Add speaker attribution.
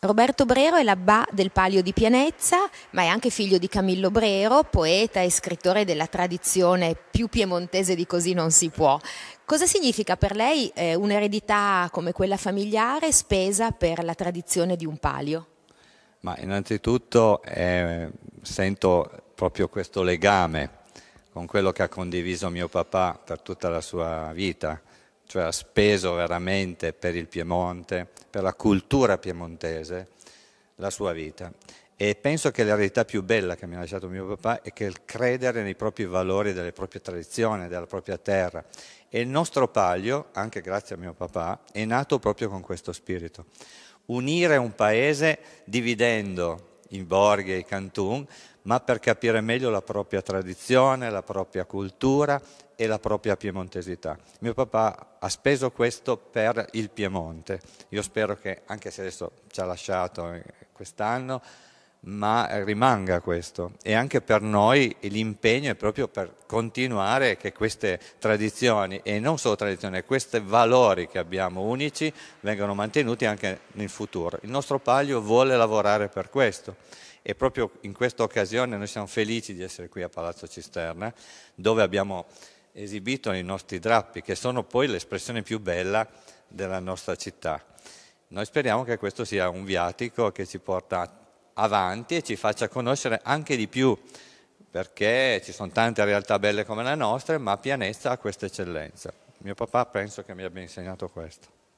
Speaker 1: Roberto Brero è l'abba del Palio di Pianezza, ma è anche figlio di Camillo Brero, poeta e scrittore della tradizione più piemontese di così non si può. Cosa significa per lei eh, un'eredità come quella familiare spesa per la tradizione di un palio?
Speaker 2: Ma innanzitutto eh, sento proprio questo legame con quello che ha condiviso mio papà per tutta la sua vita, cioè ha speso veramente per il Piemonte, per la cultura piemontese la sua vita. E penso che l'eredità più bella che mi ha lasciato mio papà è che il credere nei propri valori, delle proprie tradizioni, della propria terra. E il nostro palio, anche grazie a mio papà, è nato proprio con questo spirito. Unire un paese dividendo in Borghe e cantun, ma per capire meglio la propria tradizione, la propria cultura e la propria piemontesità. Mio papà ha speso questo per il Piemonte. Io spero che, anche se adesso ci ha lasciato eh, quest'anno, ma rimanga questo. E anche per noi l'impegno è proprio per continuare che queste tradizioni, e non solo tradizioni, questi valori che abbiamo unici vengano mantenuti anche nel futuro. Il nostro palio vuole lavorare per questo. E proprio in questa occasione noi siamo felici di essere qui a Palazzo Cisterna, dove abbiamo esibito i nostri drappi, che sono poi l'espressione più bella della nostra città. Noi speriamo che questo sia un viatico che ci porta a avanti e ci faccia conoscere anche di più, perché ci sono tante realtà belle come la nostra, ma Pianezza ha questa eccellenza. Mio papà penso che mi abbia insegnato questo.